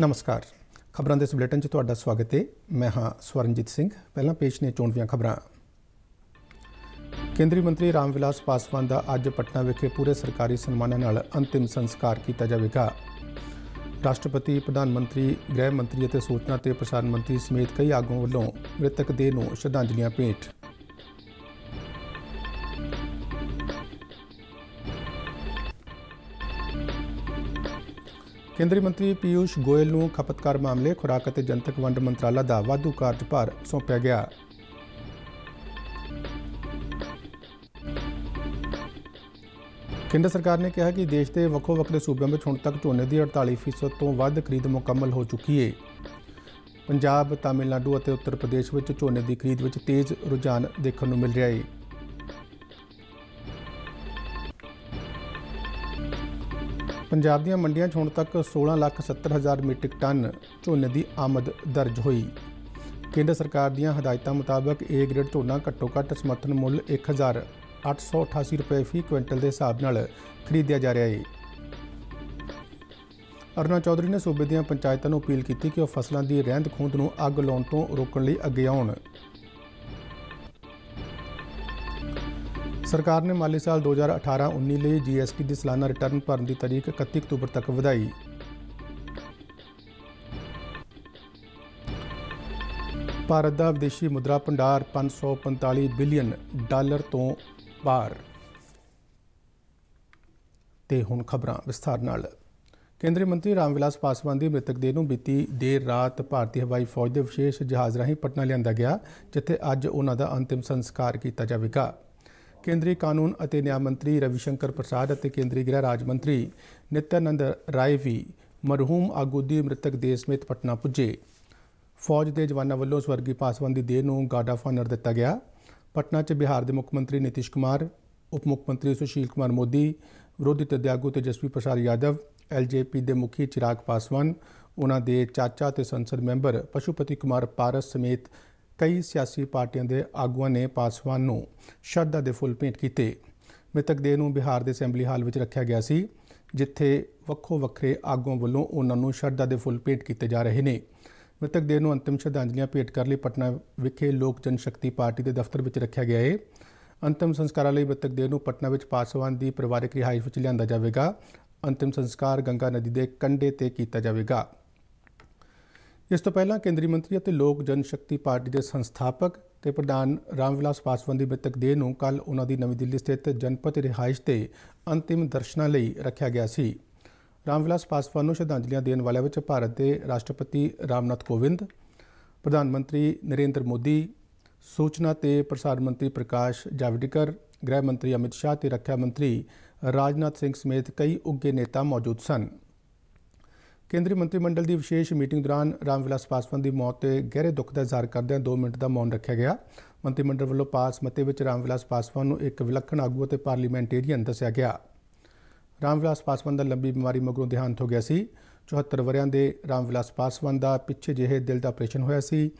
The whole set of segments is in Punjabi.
ਨਮਸਕਾਰ ਖਬਰਾਂ ਦੇ ਇਸ ਬੁਲੇਟਿਨ 'ਚ ਤੁਹਾਡਾ ਸਵਾਗਤ ਹੈ ਮੈਂ ਹਾਂ ਸਵਰਨਜੀਤ ਸਿੰਘ ਪਹਿਲਾਂ ਪੇਸ਼ ਨੇ ਚੋਣਵੀਆਂ ਖਬਰਾਂ ਕੇਂਦਰੀ ਮੰਤਰੀ ਰਾਮਵਿਲਾਸ ਪਾਸਵਾਨ ਦਾ ਅੱਜ ਪਟਨਾ ਵਿਖੇ ਪੂਰੇ ਸਰਕਾਰੀ ਸਨਮਾਨਾਂ ਨਾਲ ਅੰਤਿਮ ਸੰਸਕਾਰ ਕੀਤਾ ਜਾਵੇਗਾ ਰਾਸ਼ਟਰਪਤੀ ਪ੍ਰਧਾਨ ਮੰਤਰੀ ਗ੍ਰਹਿ ਮੰਤਰੀ ਅਤੇ ਸੂਚਨਾ ਤੇ ਪ੍ਰਸਾਰਣ ਮੰਤਰੀ ਸਮੇਤ ਕਈ ਆਗੂਆਂ ਵੱਲੋਂ ਮ੍ਰਿਤਕ ਦੇਹ ਨੂੰ ਸ਼ਰਧਾਂਜਲੀਆਂ ਭੇਟ ਕੇਂਦਰੀ ਮੰਤਰੀ ਪੀਯੂਸ਼ ਗੋਇਲ ਨੂੰ ਖਪਤਕਾਰ ਮਾਮਲੇ ਖੁਰਾਕ ਅਤੇ ਜਨਤਕ ਵੰਡ ਮੰਤਰਾਲਾ ਦਾ ਵਾਧੂ ਕਾਰਜਭਾਰ ਸੌਂਪਿਆ ਗਿਆ। ਕੇਂਦਰ ਸਰਕਾਰ ਨੇ ਕਿਹਾ ਕਿ ਦੇਸ਼ ਦੇ ਵੱਖੋ ਵੱਖਰੇ ਸੂਬਿਆਂ ਵਿੱਚ ਹੁਣ ਤੱਕ ਝੋਨੇ ਦੀ 48% ਤੋਂ ਵੱਧ ਖਰੀਦ ਮੁਕੰਮਲ ਹੋ ਚੁੱਕੀ ਹੈ। ਪੰਜਾਬ, ਤਾਮਿਲਨਾਡੂ ਅਤੇ ਉੱਤਰ ਪ੍ਰਦੇਸ਼ ਵਿੱਚ ਝੋਨੇ ਦੀ ਖਰੀਦ ਵਿੱਚ ਤੇਜ਼ ਰੁਝਾਨ ਦੇਖਣ ਨੂੰ ਮਿਲ ਰਿਹਾ ਹੈ। ਪੰਜਾਬ ਦੀਆਂ ਮੰਡੀਆਂ 'ਚ ਹੁਣ ਤੱਕ 16 ਲੱਖ 70 ਹਜ਼ਾਰ ਮੀਟ੍ਰਿਕ ਟਨ ਝੋਨੇ ਦੀ ਆਮਦ ਦਰਜ ਹੋਈ ਕੇਂਦਰ ਸਰਕਾਰ ਦੀਆਂ ਹਦਾਇਤਾਂ ਮੁਤਾਬਕ ਏ ਗ੍ਰੇਡ ਝੋਨਾ ਘੱਟੋ-ਘੱਟ ਸਮਰਥਨ ਮੁੱਲ 1888 ਰੁਪਏ ਫੀ ਕੁਇੰਟਲ ਦੇ ਹਿਸਾਬ ਨਾਲ ਖਰੀਦਿਆ ਜਾ ਰਿਹਾ ਹੈ ਅਰਨਾ ਚੌਧਰੀ ਨੇ ਸੂਬੇ ਦੀਆਂ ਪੰਚਾਇਤਾਂ ਨੂੰ ਅਪੀਲ ਕੀਤੀ ਕਿ ਉਹ ਫਸਲਾਂ ਦੀ ਰਹਿੰਦ-ਖੂੰਦ ਨੂੰ ਅੱਗ ਲਾਉਣ ਤੋਂ ਰੋਕਣ ਲਈ ਅੱਗੇ ਆਉਣ ਸਰਕਾਰ ਨੇ ਮਾਲੀ ਸਾਲ 2018-19 ਲਈ ਜੀਐਸਟੀ ਦੀ ਸਾਲਾਨਾ ਰਿਟਰਨ ਭਰਨ ਦੀ ਤਾਰੀਖ 31 ਅਕਤੂਬਰ ਤੱਕ ਵਧਾਈ ਭਾਰਤ ਦਾ ਵਿਦੇਸ਼ੀ ਮੁਦਰਾ ਭੰਡਾਰ 545 ਬਿਲੀਅਨ ਡਾਲਰ ਤੋਂ ਪਾਰ ਤੇ ਹੁਣ ਖਬਰਾਂ ਵਿਸਥਾਰ ਨਾਲ ਕੇਂਦਰੀ ਮੰਤਰੀ ਰਾਮਵਿਲਾਸ ਪਾਸਵਾਨ ਦੀ ਮ੍ਰਿਤਕ ਦੇਹ ਨੂੰ ਬੀਤੀ ਦੇਰ ਰਾਤ ਭਾਰਤੀ ਹਵਾਈ ਫੌਜ ਦੇ ਵਿਸ਼ੇਸ਼ ਜਹਾਜ਼ ਰਾਹੀਂ ਪਟਨਾ ਲਿਆਂਦਾ ਗਿਆ ਜਿੱਥੇ ਅੱਜ ਉਹਨਾਂ ਦਾ ਅੰਤਿਮ ਸੰਸਕਾਰ ਕੀਤਾ ਜਾਵੇਗਾ ਕੇਂਦਰੀ ਕਾਨੂੰਨ ਅਤੇ ਨਿਆਂ ਮੰਤਰੀ ਸ਼ੰਕਰ ਪ੍ਰਸਾਦ ਅਤੇ ਕੇਂਦਰੀ ਗ੍ਰਹਿ ਰਾਜ ਮੰਤਰੀ ਨਿਤਿਆਨੰਦ ਰਾਏ ਵੀ ਮਰਹੂਮ ਆਗੂ ਦੀ ਮ੍ਰਿਤਕ ਦੇਸ ਸਮੇਤ ਪਟਨਾ ਪੁੱਜੇ ਫੌਜ ਦੇ ਜਵਾਨਾਂ ਵੱਲੋਂ ਸਵਰਗੀ ਪਾਸਵਾਨ ਦੀ ਦੇਹ ਨੂੰ ਗਾਰਡ ਆਫ ਆਨਰ ਦਿੱਤਾ ਗਿਆ ਪਟਨਾ 'ਚ ਬਿਹਾਰ ਦੇ ਮੁੱਖ ਮੰਤਰੀ ਨਿਤਿਸ਼ ਕੁਮਾਰ ਉਪ ਮੁੱਖ ਮੰਤਰੀ ਸੁਸ਼ੀਲ ਕੁਮਾਰ ਮੋਦੀ ਵਿਰੋਧੀ ਧਿਰ ਦੇ ਆਗੂ ਤੇਜਸਵੀ ਪ੍ਰਸਾਦ ਯਾਦਵ ਐਲਜੇਪੀ ਦੇ ਮੁਖੀ ਚਿਰਾਗ ਪਾਸਵਾਨ ਉਹਨਾਂ ਦੇ ਚਾਚਾ ਤੇ ਸੰਸਦ ਮੈਂਬਰ ਪਸ਼ੂਪਤੀ ਕੁਮਾਰ ਪਾਰਸ ਸਮੇਤ ਕਈ ਸਿਆਸੀ ਪਾਰਟੀਆਂ ਦੇ ਆਗੂਆਂ ਨੇ ਪਾਸਵਾਨ ਨੂੰ ਸ਼ਰਧਾ ਦੇ ਫੁੱਲ ਭੇਟ ਕੀਤੇ ਮ੍ਰਿਤਕ ਦੇਹ ਨੂੰ ਬਿਹਾਰ ਦੇ ਅਸੈਂਬਲੀ ਹਾਲ ਵਿੱਚ ਰੱਖਿਆ ਗਿਆ ਸੀ ਜਿੱਥੇ ਵੱਖੋ ਵੱਖਰੇ ਆਗੂਆਂ ਵੱਲੋਂ ਉਹਨਾਂ ਨੂੰ ਸ਼ਰਧਾ ਦੇ ਫੁੱਲ ਭੇਟ ਕੀਤੇ ਜਾ ਰਹੇ ਨੇ ਮ੍ਰਿਤਕ ਦੇਹ ਨੂੰ ਅੰਤਿਮ ਸ਼ਰਧਾਂਜਲੀਆਂ ਭੇਟ ਕਰਨ ਲਈ ਪਟਨਾ ਵਿਖੇ ਲੋਕ ਜਨ ਸ਼ਕਤੀ ਪਾਰਟੀ ਦੇ ਦਫ਼ਤਰ ਵਿੱਚ ਰੱਖਿਆ ਗਿਆ ਹੈ ਅੰਤਿਮ ਸੰਸਕਾਰਾਂ ਲਈ ਮ੍ਰਿਤਕ ਦੇਹ ਨੂੰ ਪਟਨਾ ਵਿੱਚ ਪਾਸਵਾਨ ਦੀ ਪਰਿਵਾਰਕ ਰਿਹਾਇਸ਼ ਵਿੱਚ ਲਿਆਂਦਾ ਜਾਵੇਗਾ ਅੰਤਿਮ ਸੰਸਕਾਰ ਗੰਗਾ ਨਦੀ ਦੇ ਕੰਢੇ ਤੇ ਕੀਤਾ ਜਾਵੇਗਾ ਇਸ ਤੋਂ ਪਹਿਲਾਂ ਕੇਂਦਰੀ ਮੰਤਰੀ ਅਤੇ ਲੋਕ ਜਨ ਸ਼ਕਤੀ ਪਾਰਟੀ ਦੇ ਸੰਸਥਾਪਕ ਤੇ ਪ੍ਰਧਾਨ ਰਾਮਵਿਲਾਸ ਪਾਸਵਾਨ ਦੀ ਬਿਤਕ ਦੇਹ ਨੂੰ ਕੱਲ ਉਹਨਾਂ ਦੀ ਨਵੀਂ ਦਿੱਲੀ ਸਥਿਤ ਜਨਪਤ ਰਿਹਾਇਸ਼ ਤੇ ਅੰਤਿਮ ਦਰਸ਼ਨਾਂ ਲਈ ਰੱਖਿਆ ਗਿਆ ਸੀ ਰਾਮਵਿਲਾਸ ਪਾਸਵਾਨ ਨੂੰ ਸ਼ਰਧਾਂਜਲੀਆਂ ਦੇਣ ਵਾਲਿਆਂ ਵਿੱਚ ਭਾਰਤ ਦੇ ਰਾਸ਼ਟਰਪਤੀ ਰਾਮਨਾਥ ਕੋਵਿੰਦ ਪ੍ਰਧਾਨ ਮੰਤਰੀ ਨਰਿੰਦਰ ਮੋਦੀ ਸੂਚਨਾ ਤੇ ਪ੍ਰਸਾਰਣ ਮੰਤਰੀ ਪ੍ਰਕਾਸ਼ ਜਾਵੜੇਕਰ ਗ੍ਰਹਿ ਮੰਤਰੀ ਅਮਿਤ ਸ਼ਾਹ ਤੇ ਰੱਖਿਆ ਮੰਤਰੀ ਰਾਜਨਾਥ ਸਿੰਘ ਸਮੇਤ ਕਈ ਉੱਘੇ ਨੇਤਾ ਮੌਜੂਦ ਸਨ ਕੇਂਦਰੀ ਮੰਤਰੀ ਮੰਡਲ ਦੀ ਵਿਸ਼ੇਸ਼ ਮੀਟਿੰਗ ਦੌਰਾਨ ਰਾਮਵਿਲਾਸ ਪਾਸਵਾਨ ਦੀ ਮੌਤ ਤੇ ਗਹਿਰੇ ਦੁੱਖ ਦਾ ਇਜ਼ਹਾਰ ਕਰਦਿਆਂ 2 ਮਿੰਟ ਦਾ ਮੌਨ ਰੱਖਿਆ ਗਿਆ ਮੰਤਰੀ ਮੰਡਲ ਵੱਲੋਂ ਪਾਸ ਮਤੇ ਵਿੱਚ ਰਾਮਵਿਲਾਸ ਪਾਸਵਾਨ ਨੂੰ ਇੱਕ ਵਿਲੱਖਣ ਆਗੂ ਅਤੇ ਪਾਰਲੀਮੈਂਟੇਰੀਅਨ ਦੱਸਿਆ ਗਿਆ ਰਾਮਵਿਲਾਸ ਪਾਸਵਾਨ ਦਾ ਲੰਬੀ ਬਿਮਾਰੀ ਮਗਰੋਂ ਦਿਹਾਂਤ ਹੋ ਗਿਆ ਸੀ 74 ਵਰਿਆਂ ਦੇ ਰਾਮਵਿਲਾਸ ਪਾਸਵਾਨ ਦਾ ਪਿੱਛੇ ਜਿਹੇ ਦਿਲ ਦਾ ਆਪਰੇਸ਼ਨ ਹੋਇਆ ਸੀ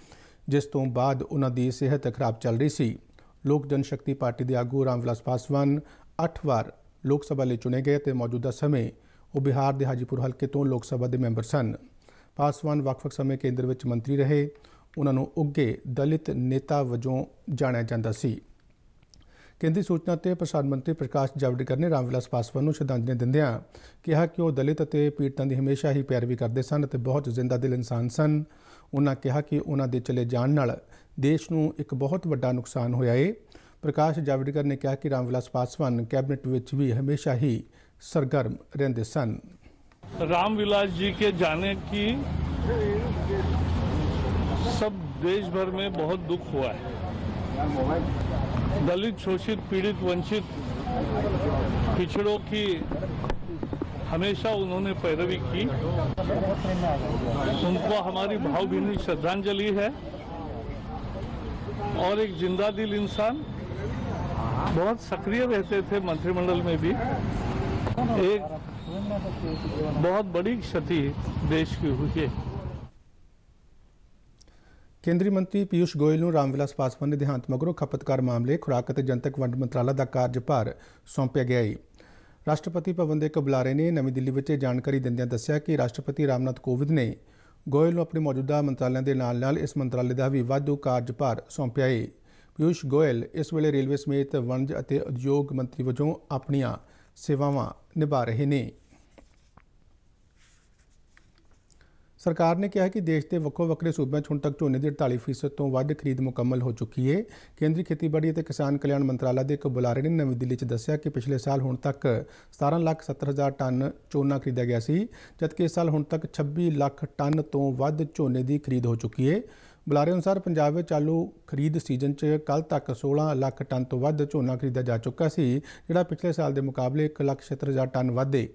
ਜਿਸ ਤੋਂ ਬਾਅਦ ਉਹਨਾਂ ਦੀ ਸਿਹਤ ਖਰਾਬ ਚੱਲ ਰਹੀ ਸੀ ਲੋਕ ਜਨ ਸ਼ਕਤੀ ਪਾਰਟੀ ਦੇ ਆਗੂ ਰਾਮਵਿਲਾਸ ਪਾਸਵਾਨ 8 ਵਾਰ ਲੋਕ ਸਭਾ ਲਈ ਚੁਣੇ ਗਏ ਤੇ ਮੌਜੂਦਾ ਸਮੇਂ ਉਹ ਬਿਹਾਰ ਦੇ ਹਾਜੀਪੁਰ ਹਲਕੇ ਤੋਂ ਲੋਕ ਸਭਾ ਦੇ ਮੈਂਬਰ ਸਨ ਪਾਸਵਾਨ ਵਕਫਕ ਸਮੇਂ ਕੇਂਦਰ ਵਿੱਚ ਮੰਤਰੀ ਰਹੇ ਉਹਨਾਂ ਨੂੰ ਉੱਗੇ ਦਲਿਤ ਨੇਤਾ ਵਜੋਂ ਜਾਣਿਆ ਜਾਂਦਾ ਸੀ ਕੇਂਦਰੀ ਸੂਚਨਾ ਤੇ ਪ੍ਰਸਾਰਣ ਮੰਤਰੀ ਪ੍ਰਕਾਸ਼ ਜਾਵੜੇਕਰ ਨੇ ਰਾਮਵਿਲਾਸ ਪਾਸਵਾਨ ਨੂੰ ਸ਼ਰਧਾਂਜਲੀ ਦਿੰਦਿਆਂ ਕਿਹਾ ਕਿ ਉਹ ਦਲਿਤ ਅਤੇ ਪੀੜਤਾਂ ਦੀ ਹਮੇਸ਼ਾ ਹੀ ਵੀ ਕਰਦੇ ਸਨ ਅਤੇ ਬਹੁਤ ਜ਼ਿੰਦਾ ਦਿਲ ਇਨਸਾਨ ਸਨ ਉਹਨਾਂ ਕਿਹਾ ਕਿ ਉਹਨਾਂ ਦੇ ਚਲੇ ਜਾਣ ਨਾਲ ਦੇਸ਼ ਨੂੰ ਇੱਕ ਬਹੁਤ ਵੱਡਾ ਨੁਕਸਾਨ ਹੋਇਆ ਏ ਪ੍ਰਕਾਸ਼ ਜਾਵੜੇਕਰ ਨੇ ਕਿਹਾ ਕਿ ਰਾਮਵਿਲਾਸ ਪਾਸਵਾਨ ਕੈਬਨਿਟ ਵਿੱਚ ਵੀ ਹਮੇਸ਼ਾ ਹੀ सरगर्म रेंदे सन राम विलास जी के जाने की सब देश भर में बहुत दुख हुआ है दलित शोषित पीड़ित वंचित पिछड़ों की हमेशा उन्होंने पैरवी की उनको हमारी भावभीनी श्रद्धांजलि है और एक जिंदा दिल इंसान बहुत सक्रिय रहते थे मंत्रिमंडल में भी एक बहुत बड़ी क्षति देश की हुई है ਕੇਂਦਰੀ ਮੰਤਰੀ ਪਿਊਸ਼ ਗੋਇਲ ਨੂੰ ਰਾਮਵਿਲਾਸ ਪਾਸਵਾਨ ਦੇ ਦੇਹਾਂਤ ਮਗਰੋਂ ਖਪਤਕਾਰ ਮਾਮਲੇ ਖੁਰਾਕ ਅਤੇ ਜਨਤਕ ਵੰਡ ਮੰਤਰਾਲਾ ਦਾ ਕਾਰਜਭਾਰ ਸੌਂਪਿਆ ਗਿਆ ਹੈ ਰਾਸ਼ਟਰਪਤੀ ਭਵਨ ਦੇ ਇੱਕ ਬੁਲਾਰੇ ਨੇ ਨਵੀਂ ਦਿੱਲੀ ਵਿੱਚ ਜਾਣਕਾਰੀ ਦਿੰਦਿਆਂ ਦੱਸਿਆ ਕਿ ਰਾਸ਼ਟਰਪਤੀ ਰਾਮਨਾਥ ਕੋਵਿੰਦ ਨੇ ਗੋਇਲ ਨੂੰ ਆਪਣੇ ਮੌਜੂਦਾ ਮੰਤਰਾਲਿਆਂ ਦੇ ਨਾਲ-ਨਾਲ ਇਸ ਮੰਤਰਾਲੇ ਦਾ ਵੀ ਵਾਧੂ ਕਾਰਜਭਾਰ ਸੌਂਪਿਆ ਹੈ ਪਿਊਸ਼ ਗੋਇਲ ਇਸ ਵੇਲੇ ਰੇਲਵੇ ਸਮੇਤ ਵੰਡ ਅਤੇ ਉਦਯੋਗ ਮੰਤਰੀ ਵਜੋਂ ਆਪਣੀਆਂ ਸੇਵਾਵਾਂ ਨਿਭਾ ਰਹੇ ਨੇ ਸਰਕਾਰ ਨੇ ਕਿਹਾ ਕਿ ਦੇਸ਼ ਦੇ ਵੱਖੋ ਵੱਖਰੇ ਸੂਬਿਆਂ 'ਚ ਹੁਣ ਤੱਕ ਝੋਨੇ ਦੀ 48% ਤੋਂ ਵੱਧ ਖਰੀਦ ਮੁਕੰਮਲ ਹੋ ਚੁੱਕੀ ਹੈ ਕੇਂਦਰੀ ਖੇਤੀਬਾੜੀ ਅਤੇ ਕਿਸਾਨ ਕਲਿਆਣ ਮੰਤਰਾਲਾ ਦੇ ਇੱਕ ਬੁਲਾਰੇ ਨੇ ਨਵੀਂ ਦਿੱਲੀ 'ਚ ਦੱਸਿਆ ਕਿ ਪਿਛਲੇ ਸਾਲ ਹੁਣ ਤੱਕ 17 ਲੱਖ 70 ਹਜ਼ਾਰ ਟਨ ਝੋਨਾ ਖਰੀਦਿਆ ਗਿਆ ਸੀ ਜਦਕਿ ਇਸ ਸਾਲ ਹੁਣ ਤੱਕ 26 ਲੱਖ ਟਨ ਤੋਂ ਵੱਧ ਝੋਨੇ ਦੀ ਖਰੀਦ ਹੋ ਚੁੱਕੀ ਹੈ ਬੁਲਾਰੇ ਅਨੁਸਾਰ ਪੰਜਾਬ ਵਿੱਚ ਚਾਲੂ ਖਰੀਦ ਸੀਜ਼ਨ 'ਚ ਕੱਲ ਤੱਕ 16 ਲੱਖ ਟਨ ਤੋਂ ਵੱਧ ਝੋਨਾ ਖਰੀਦਿਆ ਜਾ ਚੁੱਕਾ ਸੀ ਜਿਹੜਾ ਪਿਛਲੇ ਸਾਲ ਦੇ ਮੁਕਾਬਲੇ 1 ਲੱਖ ਹਜ਼ਾਰ ਟਨ ਵਧੇ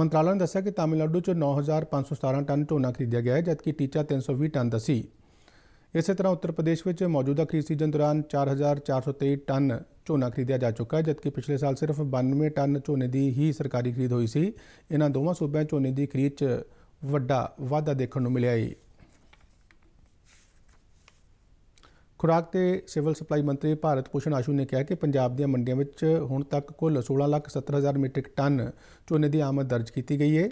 ਮੰਤਰਾਲਾ ਨੇ ਦੱਸਿਆ ਕਿ ਤਾਮਿਲਨਾਡੂ 'ਚ 9517 ਟਨ ਝੋਨਾ ਖਰੀਦਿਆ ਗਿਆ ਹੈ ਜਦਕਿ ਟੀਚਾ 320 ਟਨ ਦਸੀ ਇਸੇ ਤਰ੍ਹਾਂ ਉੱਤਰ ਪ੍ਰਦੇਸ਼ ਵਿੱਚ ਮੌਜੂਦਾ ਖਰੀਦ ਸੀਜ਼ਨ ਦੌਰਾਨ 4423 ਟਨ ਝੋਨਾ ਖਰੀਦਿਆ ਜਾ ਚੁੱਕਾ ਹੈ ਜਦਕਿ ਪਿਛਲੇ ਸਾਲ ਸਿਰਫ 92 ਟਨ ਝੋਨੇ ਦੀ ਹੀ ਸਰਕਾਰੀ ਖਰੀਦ ਹੋਈ ਸੀ ਇਹਨਾਂ ਦੋਵਾਂ ਸੂਬਿਆਂ 'ਚ ਝੋਨੇ ਦੀ ਖਰੀਦ 'ਚ ਵੱਡਾ ਵਾਧਾ ਦੇਖਣ ਨੂੰ ਮਿਲਿਆ ਹੈ ਖੁਰਾਕ ਤੇ ਸਿਵਲ ਸਪਲਾਈ ਮੰਤਰੀ ਭਾਰਤ ਪੋਸ਼ਣ ਆਸ਼ੂ ਨੇ ਕਿਹਾ ਕਿ ਪੰਜਾਬ ਦੀਆਂ ਮੰਡੀਆਂ ਵਿੱਚ ਹੁਣ ਤੱਕ ਕੁੱਲ 16 ਲੱਖ 17000 ਮੀਟ੍ਰਿਕ ਟਨ ਝੋਨੇ ਦੀ ਆਮਦ ਦਰਜ ਕੀਤੀ ਗਈ ਹੈ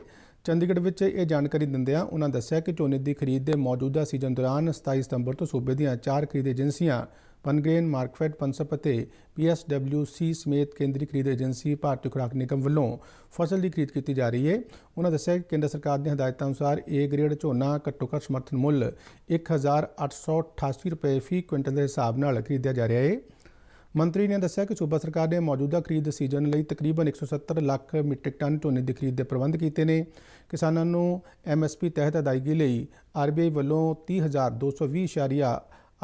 ਚੰਡੀਗੜ੍ਹ ਵਿੱਚ ਇਹ ਜਾਣਕਾਰੀ ਦਿੰਦਿਆਂ ਉਹਨਾਂ ਦੱਸਿਆ ਕਿ ਝੋਨੇ ਦੀ ਖਰੀਦ ਦੇ ਮੌਜੂਦਾ ਸੀਜ਼ਨ ਦੌਰਾਨ 27 ਸਤੰਬਰ ਤੋਂ ਸੂਬੇ ਦੀਆਂ ਚਾਰ ਖਰੀਦ ਏਜੰਸੀਆਂ ਪਨਗ੍ਰੇਨ ਮਾਰਕਫੈਟ ਪੰਸਪਤੇ ਪੀਐਸਡਬਲਯੂਸੀ ਸਮੇਤ ਕੇਂਦਰੀ ਖਰੀਦ ਏਜੰਸੀ ਭਾਰਤੀ ਖੁਰਾਕ ਨਿਗਮ ਵੱਲੋਂ ਫਸਲ ਦੀ ਖਰੀਦ ਕੀਤੀ ਜਾ ਰਹੀ ਹੈ ਉਹਨਾਂ ਦੱਸਿਆ ਕਿ ਕੇਂਦਰ ਸਰਕਾਰ ਦੀਆਂ ਹਦਾਇਤਾਂ ਅਨੁਸਾਰ ਏ ਗ੍ਰੇਡ ਝੋਨਾ ਘੱਟੋ ਘੱਟ ਸਮਰਥਨ ਮੁੱਲ 1888 ਰੁਪਏ ਫੀ ਕੁਇੰਟਲ ਦੇ ਹਿਸਾਬ ਨਾਲ ਖਰੀਦਿਆ ਜਾ ਰਿਹਾ ਹੈ ਮੰਤਰੀ ਨੇ ਦੱਸਿਆ ਕਿ ਸੂਬਾ ਸਰਕਾਰ ਨੇ ਮੌਜੂਦਾ ਖਰੀਦ ਸੀਜ਼ਨ ਲਈ ਤਕਰੀਬਨ 170 ਲੱਖ ਮੀਟ੍ਰਿਕ ਟਨ ਝੋਨੇ ਦੀ ਖਰੀਦ ਦੇ ਪ੍ਰਬੰਧ ਕੀਤੇ ਨੇ ਕਿਸਾਨਾਂ ਨੂੰ ਐਮਐਸਪੀ ਤਹਿਤ ਅਦਾਇਗੀ ਲਈ ਆਰਬੀਆਈ ਵੱਲੋਂ 30220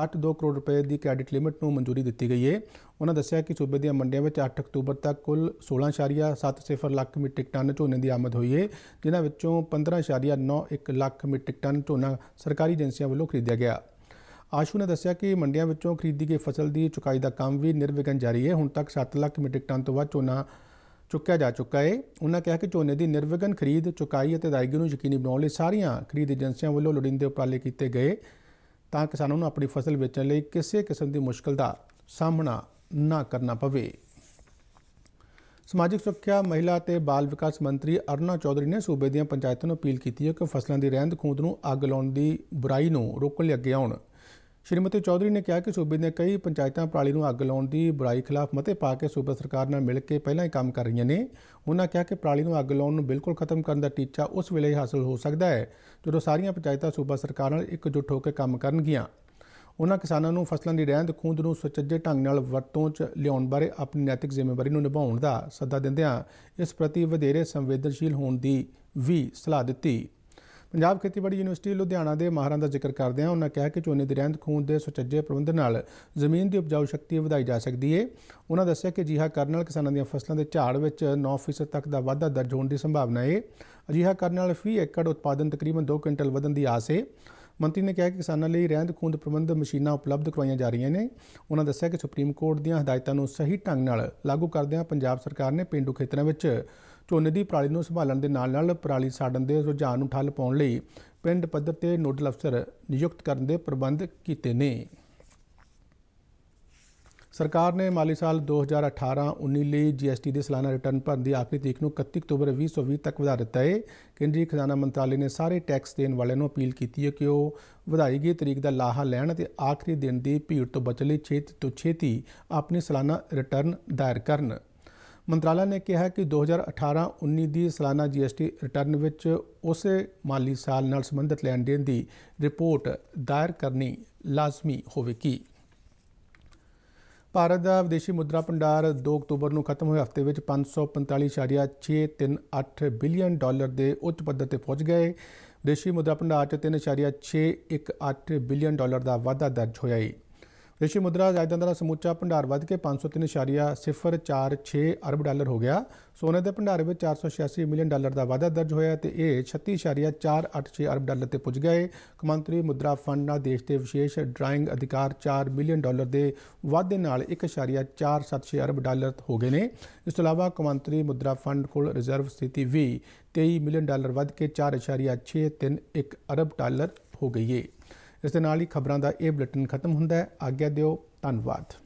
8.2 ਕਰੋੜ ਰੁਪਏ ਦੀ ਕ੍ਰੈਡਿਟ ਲਿਮਟ ਨੂੰ ਮਨਜ਼ੂਰੀ ਦਿੱਤੀ ਗਈ ਹੈ ਉਹਨਾਂ ਦੱਸਿਆ ਕਿ ਸੂਬੇ ਦੀਆਂ ਮੰਡੀਆਂ ਵਿੱਚ 8 ਅਕਤੂਬਰ ਤੱਕ ਕੁੱਲ 16.70 ਲੱਖ ਮੀਟ੍ਰਿਕ ਟਨ ਝੋਨੇ ਦੀ ਆਮਦ ਹੋਈ ਹੈ ਜਿਨ੍ਹਾਂ ਵਿੱਚੋਂ 15.91 ਲੱਖ ਮੀਟ੍ਰਿਕ ਟਨ ਝੋਨਾ ਸਰਕਾਰੀ ਏਜੰਸੀਆਂ ਵੱਲੋਂ ਖਰੀਦਿਆ ਗਿਆ ਆਸ਼ੂ ਨੇ ਦੱਸਿਆ ਕਿ ਮੰਡੀਆਂ ਵਿੱਚੋਂ ਖਰੀਦੀ ਗਈ ਫਸਲ ਦੀ ਚੁਕਾਈ ਦਾ ਕੰਮ ਵੀ ਨਿਰਵਿਘਨ ਜਾਰੀ ਹੈ ਹੁਣ ਤੱਕ 7 ਲੱਖ ਮੀਟ੍ਰਿਕ ਟਨ ਤੋਂ ਵੱਧ ਝੋਨਾ ਚੁੱਕਿਆ ਜਾ ਚੁੱਕਾ ਹੈ ਉਹਨਾਂ ਕਿਹਾ ਕਿ ਝੋਨੇ ਦੀ ਨਿਰਵਿਘਨ ਖਰੀਦ ਚੁਕਾਈ ਅਤੇ ਅਦਾਇਗੀ ਨੂੰ ਯਕੀਨੀ ਬਣਾਉਣ ਲਈ ਸਾਰੀਆਂ ਖਰੀਦ ਏਜੰਸੀਆਂ ਵੱਲੋਂ ਲੋੜੀਂਦੇ ਉਪਰਾਲੇ ਕੀਤੇ ਗਏ ਤਾਂ ਕਿਸਾਨਾਂ ਨੂੰ ਆਪਣੀ ਫਸਲ ਵੇਚਣ ਲਈ ਕਿਸੇ ਕਿਸਮ ਦੀ ਮੁਸ਼ਕਲ ਦਾ ਸਾਹਮਣਾ ਨਾ ਕਰਨਾ ਪਵੇ ਸਮਾਜਿਕ ਸੁਰੱਖਿਆ ਮਹਿਲਾ ਤੇ ਬਾਲ ਵਿਕਾਸ ਮੰਤਰੀ ਅਰਨਾ ਚੌਧਰੀ ਨੇ ਸੂਬੇ ਦੀਆਂ ਪੰਚਾਇਤਾਂ ਨੂੰ ਅਪੀਲ ਕੀਤੀ ਹੈ ਕਿ ਫਸਲਾਂ ਦੀ ਰਹਿੰਦ ਖੂੰਦ ਨੂੰ ਅੱਗ ਲਾਉਣ ਦੀ ਬੁਰਾਈ ਨੂੰ ਰੋਕਣ ਲਈ ਅੱਗੇ ਆਉਣ ਸ਼੍ਰੀਮਤੀ ਚੌਧਰੀ ਨੇ ਕਿਹਾ ਕਿ ਸੂਬੇ ਦੇ ਕਈ ਪੰਚਾਇਤਾਂ ਪ੍ਰਾਲੀ ਨੂੰ ਅੱਗ ਲਾਉਣ ਦੀ ਬੁਰਾਈ ਖਿਲਾਫ ਮਤੇ ਪਾ ਕੇ ਸੂਬਾ ਸਰਕਾਰ ਨਾਲ ਮਿਲ ਕੇ ਪਹਿਲਾਂ ਹੀ ਕੰਮ ਕਰ ਰਹੀਆਂ ਨੇ ਉਹਨਾਂ ਕਿਹਾ ਕਿ ਪ੍ਰਾਲੀ ਨੂੰ ਅੱਗ ਲਾਉਣ ਨੂੰ ਬਿਲਕੁਲ ਖਤਮ ਕਰਨ ਦਾ ਟੀਚਾ ਉਸ ਵੇਲੇ ਹੀ ਹਾਸਲ ਹੋ ਸਕਦਾ ਹੈ ਜਦੋਂ ਸਾਰੀਆਂ ਪੰਚਾਇਤਾਂ ਸੂਬਾ ਸਰਕਾਰ ਨਾਲ ਇਕਜੁੱਟ ਹੋ ਕੇ ਕੰਮ ਕਰਨਗੀਆਂ ਉਹਨਾਂ ਕਿਸਾਨਾਂ ਨੂੰ ਫਸਲਾਂ ਦੀ ਰਹਿੰਦ ਖੂੰਦ ਨੂੰ ਸੁਚੱਜੇ ਢੰਗ ਨਾਲ ਵਰਤੋਂ 'ਚ ਲਿਆਉਣ ਬਾਰੇ ਆਪਣੀ ਨੈਤਿਕ ਜ਼ਿੰਮੇਵਾਰੀ ਨੂੰ ਨਿਭਾਉਣ ਦਾ ਸੱਦਾ ਦਿੰਦਿਆਂ ਇਸ ਪ੍ਰਤੀ ਵਧੇਰੇ ਸੰਵੇਦਨਸ਼ੀਲ ਹੋਣ ਦੀ ਵੀ ਸਲਾਹ ਦਿੱਤੀ ਪੰਜਾਬ ਖੇਤੀਬਾੜੀ ਯੂਨੀਵਰਸਿਟੀ ਲੁਧਿਆਣਾ ਦੇ ਮਾਹਰਾਂ ਦਾ ਜ਼ਿਕਰ ਕਰਦੇ ਹਾਂ ਉਹਨਾਂ ਕਿਹਾ ਕਿ ਝੋਨੇ ਦੇ ਰਹਿੰਦ ਖੂੰਦ ਦੇ ਸੁਚੱਜੇ ਪ੍ਰਬੰਧ ਨਾਲ ਜ਼ਮੀਨ ਦੀ ਉਪਜਾਊ ਸ਼ਕਤੀ ਵਧਾਈ ਜਾ ਸਕਦੀ ਹੈ ਉਹਨਾਂ ਦੱਸਿਆ ਕਿ ਜਿਹਾ ਕਰਨ ਨਾਲ ਕਿਸਾਨਾਂ ਦੀਆਂ ਫਸਲਾਂ ਦੇ ਝਾੜ ਵਿੱਚ 9% ਤੱਕ ਦਾ ਵਾਧਾ ਦਰਜ ਹੋਣ ਦੀ ਸੰਭਾਵਨਾ ਹੈ ਅਜਿਹਾ ਕਰਨ ਨਾਲ ਫੀ ਏਕੜ ਉਤਪਾਦਨ ਤਕਰੀਬਨ 2 ਕੁਇੰਟਲ ਵਧਣ ਦੀ ਆਸ ਹੈ ਮੰਤਰੀ ਨੇ ਕਿਹਾ ਕਿ ਕਿਸਾਨਾਂ ਲਈ ਰਹਿੰਦ ਖੂੰਦ ਪ੍ਰਬੰਧ ਮਸ਼ੀਨਾਂ ਉਪਲਬਧ ਕਰਵਾਈਆਂ ਜਾ ਰਹੀਆਂ ਨੇ ਉਹਨਾਂ ਦੱਸਿਆ ਕਿ ਸੁਪਰੀਮ ਕੋਰਟ ਦੀਆਂ ਹਦਾਇਤਾਂ ਨੂੰ ਸਹੀ ਢੰਗ ਨਾਲ ਲਾਗੂ ਕਰਦਿਆਂ ਪੰਜਾਬ ਸਰਕਾਰ ਨੇ ਪਿੰਡੂ ਖੇਤਰਾਂ ਵਿੱਚ ਝੋਨੇ ਦੀ ਪਰਾਲੀ ਨੂੰ ਸੰਭਾਲਣ ਦੇ ਨਾਲ ਨਾਲ ਪਰਾਲੀ ਸਾੜਨ ਦੇ ਰੁਝਾਨ ਨੂੰ ਠੱਲ ਪਾਉਣ ਲਈ ਪਿੰਡ ਪੱਧਰ ਤੇ ਨੋਡਲ ਅਫਸਰ ਨਿਯੁਕਤ ਕਰਨ ਦੇ ਪ੍ਰਬੰਧ ਕੀਤੇ ਨੇ ਸਰਕਾਰ ਨੇ ਮਾਲੀ ਸਾਲ 2018-19 ਲਈ ਜੀਐਸਟੀ ਦੇ ਸਾਲਾਨਾ ਰਿਟਰਨ ਭਰਨ ਦੀ ਆਖਰੀ ਤਾਰੀਖ ਨੂੰ 31 ਅਕਤੂਬਰ 2020 ਤੱਕ ਵਧਾ ਦਿੱਤਾ ਹੈ ਕੇਂਦਰੀ ਖਜ਼ਾਨਾ ਮੰਤਰਾਲੇ ਨੇ ਸਾਰੇ ਟੈਕਸ ਦੇਣ ਵਾਲਿਆਂ ਨੂੰ ਅਪੀਲ ਕੀਤੀ ਹੈ ਕਿ ਉਹ ਵਧਾਈ ਗਈ ਤਰੀਕ ਦਾ ਲਾਹਾ ਲੈਣ ਅਤੇ ਆਖਰੀ ਦਿਨ ਦੀ ਭੀੜ ਤੋਂ ਬਚਣ ਲਈ ਛੇਤੀ ਤੋਂ ਛੇਤੀ ਆਪਣੀ ਸਾਲਾਨਾ ਰਿਟਰਨ ਦਾਇਰ ਕਰਨ ਮੰਤਰਾਲਾ ਨੇ ਕਿਹਾ ਕਿ 2018-19 ਦੀ ਸਾਲਾਨਾ ਜੀਐਸਟੀ ਰਿਟਰਨ ਵਿੱਚ ਉਸੇ ਮਾਲੀ ਸਾਲ ਨਾਲ ਸੰਬੰਧਿਤ ਲੈਣ ਦੇਣ ਦੀ ਰਿਪੋਰਟ ਦਾਇਰ ਕਰਨੀ ਲਾਜ਼ਮੀ ਹੋਵੇਗੀ ਭਾਰਤ ਦਾ ਵਿਦੇਸ਼ੀ ਮੁਦਰਾ ਭੰਡਾਰ 2 ਅਕਤੂਬਰ ਨੂੰ ਖਤਮ ਹੋਏ ਹਫ਼ਤੇ ਵਿੱਚ 545.638 ਬਿਲੀਅਨ ਡਾਲਰ ਦੇ ਉੱਚ ਪੱਧਰ ਤੇ ਪਹੁੰਚ ਗਏ ਵਿਦੇਸ਼ੀ ਮੁਦਰਾ ਭੰਡਾਰ 'ਚ 3.618 ਬਿਲੀਅਨ ਡਾਲਰ ਦਾ ਵਾਧਾ ਦਰਜ ਹੋਇਆ ਹੈ ਵਿਦੇਸ਼ੀ ਮੁਦਰਾ ਜਾਇਦਾਦਾਂ ਦਾ ਸਮੁੱਚਾ ਭੰਡਾਰ ਵੱਧ ਕੇ 503.046 ਅਰਬ ਡਾਲਰ ਹੋ ਗਿਆ ਸੋਨੇ ਦੇ ਭੰਡਾਰ ਵਿੱਚ 486 ਮਿਲੀਅਨ ਡਾਲਰ ਦਾ ਵਾਧਾ ਦਰਜ ਹੋਇਆ ਤੇ ਇਹ 36.486 ਅਰਬ ਡਾਲਰ ਤੇ ਪੁੱਜ ਗਏ ਕਮੰਤਰੀ ਮੁਦਰਾ ਫੰਡ ਨਾਲ ਦੇਸ਼ ਦੇ ਵਿਸ਼ੇਸ਼ ਡਰਾਇੰਗ ਅਧਿਕਾਰ 4 ਮਿਲੀਅਨ ਡਾਲਰ ਦੇ ਵਾਧੇ ਨਾਲ 1.476 ਅਰਬ ਡਾਲਰ ਹੋ ਗਏ ਨੇ ਇਸ ਤੋਂ ਇਲਾਵਾ ਕਮੰਤਰੀ ਮੁਦਰਾ ਫੰਡ ਕੋਲ ਰਿਜ਼ਰਵ ਸਥਿਤੀ ਵੀ 23 ਮਿਲੀਅਨ ਡਾਲਰ ਵੱਧ ਕੇ 4.631 ਅਰਬ ਡਾਲਰ ਹੋ ਗਈ ਹੈ ਇਸ ਦੇ ਨਾਲ ਹੀ ਖਬਰਾਂ ਦਾ ਇਹ ਬੁਲੇਟਿਨ ਖਤਮ ਹੁੰਦਾ ਹੈ ਆਗਿਆ ਦਿਓ ਧੰਨਵਾਦ